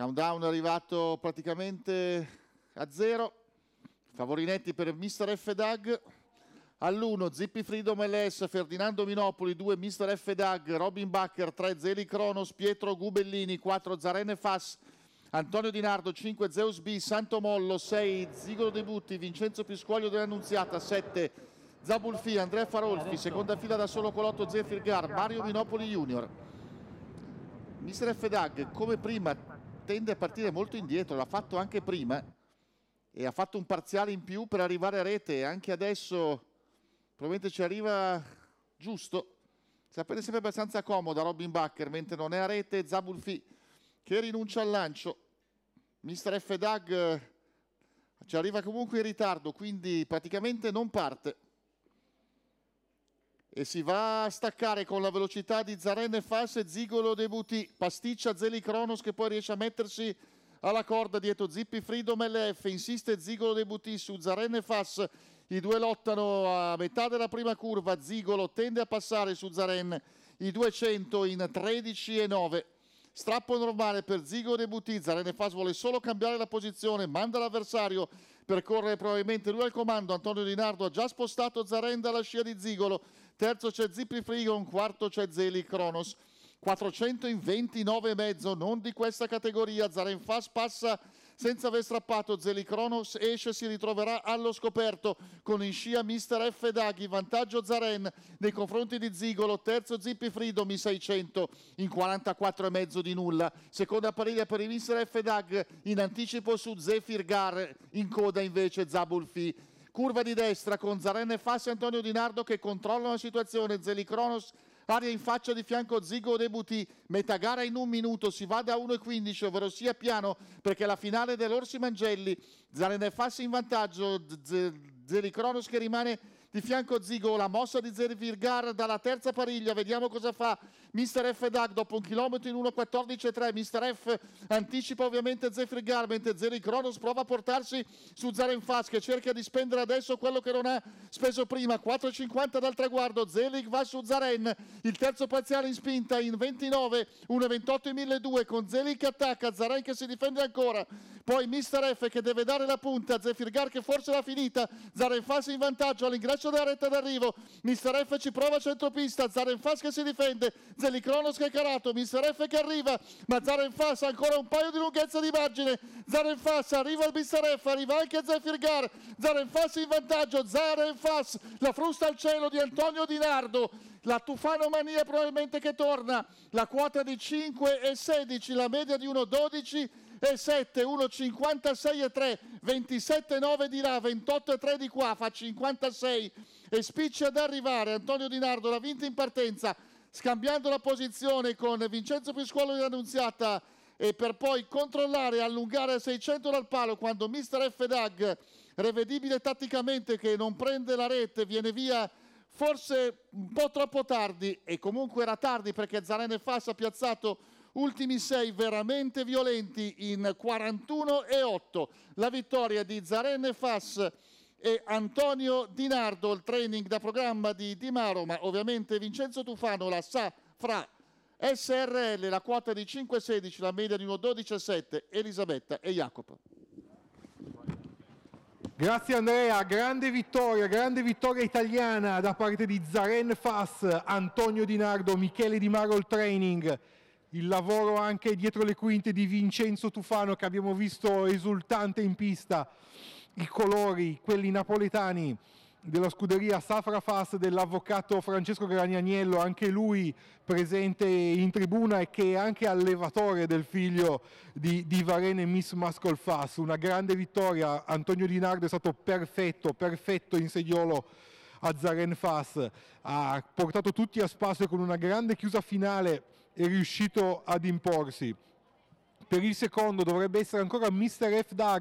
Countdown è arrivato praticamente a zero. Favorinetti per Mr. F. Dag. All'1 Zippi Freedom LS, Ferdinando Minopoli 2, Mr. F. Dag, Robin Bacher 3, Zeli Cronos, Pietro Gubellini 4, Zarene Fass, Antonio Di Nardo 5, Zeus B, Santo Mollo 6, Zigolo De Butti, Vincenzo Piscuoglio dell'Annunziata 7, Zabulfi, Andrea Farolfi, seconda fila da solo Colotto Zefir Gar, Mario Minopoli Junior. Mr. F. Dag come prima tende a partire molto indietro, l'ha fatto anche prima e ha fatto un parziale in più per arrivare a rete, anche adesso probabilmente ci arriva giusto. Sapete sempre abbastanza comoda Robin Bacher, mentre non è a rete Zabulfi che rinuncia al lancio. Mister F. Dag eh, ci arriva comunque in ritardo, quindi praticamente non parte e si va a staccare con la velocità di Zarenne Fals e Zigolo Debuti, pasticcia Zeli Cronos che poi riesce a mettersi alla corda dietro Zippi Freedom LF, insiste Zigolo Debuti su Zaren e Fals, i due lottano a metà della prima curva, Zigolo tende a passare su Zaren, i 200 in 13 e 9. Strappo normale per Zigo Debuti, Zarene Fas vuole solo cambiare la posizione, manda l'avversario per correre probabilmente lui al comando, Antonio Di Nardo ha già spostato Zaren dalla scia di Zigolo, terzo c'è Zipri Frigon, quarto c'è Zeli Cronos. 429,5 non di questa categoria. Zarenfas passa senza aver strappato Zeli Kronos esce si ritroverà allo scoperto con in scia Mister F. Daghi vantaggio Zaren nei confronti di Zigolo terzo Zippi Fridomi 600 in 44,5 di nulla seconda pariglia per il Mister F. Daghi in anticipo su Zephyr Gar in coda invece Zabulfi curva di destra con Zarenne Fassi e Antonio Di Nardo che controllano la situazione, Zelikronos aria in faccia di fianco Zigo Debuti, metà gara in un minuto, si va da 1.15, ovvero sia piano perché la finale dell'Orsi Mangelli, Zarenne Fassi in vantaggio, Zelikronos che rimane di fianco Zigo, la mossa di Gar dalla terza pariglia, vediamo cosa fa Mister F Dag dopo un chilometro in 1.14.3, Mister F anticipa ovviamente Gar mentre Zeri Cronos prova a portarsi su Zaren Fas che cerca di spendere adesso quello che non ha speso prima, 4.50 dal traguardo, Zelig va su Zaren, il terzo parziale in spinta in 29, 1.28 in 1.2 con Zelig che attacca, Zaren che si difende ancora, poi Mister F che deve dare la punta, Gar che forse l'ha finita, Zaren Fas in vantaggio all'ingresso calcio della retta d'arrivo. Mister F ci prova a centropista. Zarenfas che si difende. Zelicronos che è calato. Mister F che arriva. Ma Zarenfas ancora un paio di lunghezza di margine. Zarenfas arriva al Mister F. Arriva anche Zephyr Gar. Zarenfas in vantaggio. Zarenfas. La frusta al cielo di Antonio Di Nardo. La tufanomania probabilmente che torna, la quota di 5 e 16, la media di 1,12 e 7, 1,56 e 3, 27 e 9 di là, 28 e 3 di qua, fa 56 e spiccia ad arrivare. Antonio Di Nardo l'ha vinta in partenza, scambiando la posizione con Vincenzo Piscuolo di Annunziata e per poi controllare e allungare a 600 dal palo quando Mister F. Dag, revedibile tatticamente che non prende la rete, viene via forse un po' troppo tardi, e comunque era tardi perché Zaren Fass ha piazzato ultimi sei veramente violenti in 41 e 8. La vittoria di Zaren Fass e Antonio Di Nardo, il training da programma di Di Maro, ma ovviamente Vincenzo Tufano la sa fra SRL, la quota di 5-16, la media di 1-12-7, Elisabetta e Jacopo. Grazie Andrea, grande vittoria, grande vittoria italiana da parte di Zaren Fass, Antonio Di Nardo, Michele Di Maro il training, il lavoro anche dietro le quinte di Vincenzo Tufano che abbiamo visto esultante in pista, i colori, quelli napoletani della scuderia Safrafas dell'avvocato Francesco Graniagnello, anche lui presente in tribuna e che è anche allevatore del figlio di, di Varene Miss Mascolfas. Una grande vittoria, Antonio Di Nardo è stato perfetto, perfetto in sediolo a Zarenfas, ha portato tutti a spasso e con una grande chiusa finale è riuscito ad imporsi. Per il secondo dovrebbe essere ancora Mr. F. Dag